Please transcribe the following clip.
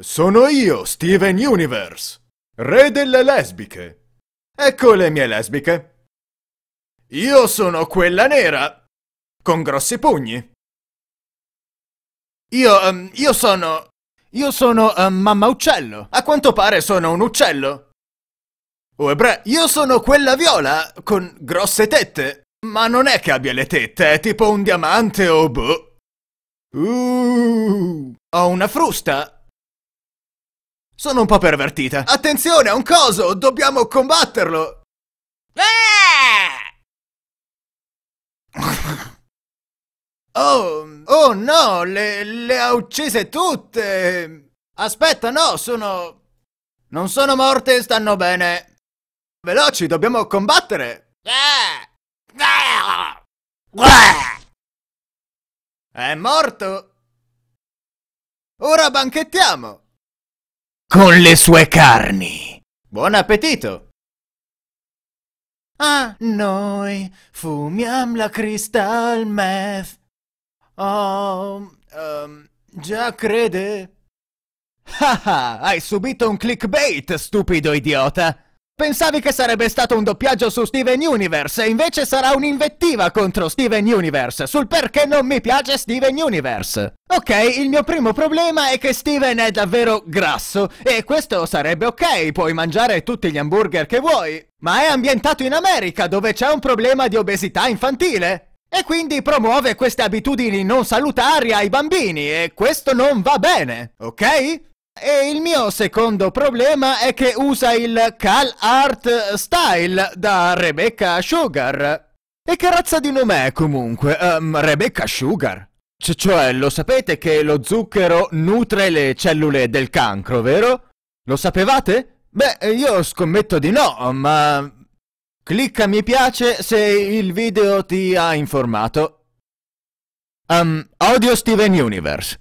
Sono io, Steven Universe, re delle lesbiche. Ecco le mie lesbiche. Io sono quella nera, con grossi pugni. Io, um, io sono... Io sono um, mamma uccello. A quanto pare sono un uccello. Oh, ebre, io sono quella viola, con grosse tette. Ma non è che abbia le tette, è tipo un diamante o boh. Uh, ho una frusta, sono un po' pervertita. Attenzione, è un coso! Dobbiamo combatterlo! Eh! Oh, oh no, le, le ha uccise tutte! Aspetta, no, sono... Non sono morte, stanno bene. Veloci, dobbiamo combattere! È morto! Ora banchettiamo! con le sue carni. Buon appetito! Ah, noi fumiamo la crystal meth. Oh, um, già crede. Ah, hai subito un clickbait, stupido idiota! Pensavi che sarebbe stato un doppiaggio su Steven Universe e invece sarà un'invettiva contro Steven Universe sul perché non mi piace Steven Universe. Ok, il mio primo problema è che Steven è davvero grasso e questo sarebbe ok, puoi mangiare tutti gli hamburger che vuoi, ma è ambientato in America dove c'è un problema di obesità infantile. E quindi promuove queste abitudini non salutari ai bambini e questo non va bene, ok? E il mio secondo problema è che usa il Cal Art Style da Rebecca Sugar. E che razza di nome è comunque? Um, Rebecca Sugar? C cioè, lo sapete che lo zucchero nutre le cellule del cancro, vero? Lo sapevate? Beh, io scommetto di no, ma... Clicca mi piace se il video ti ha informato. Um, Audio Steven Universe.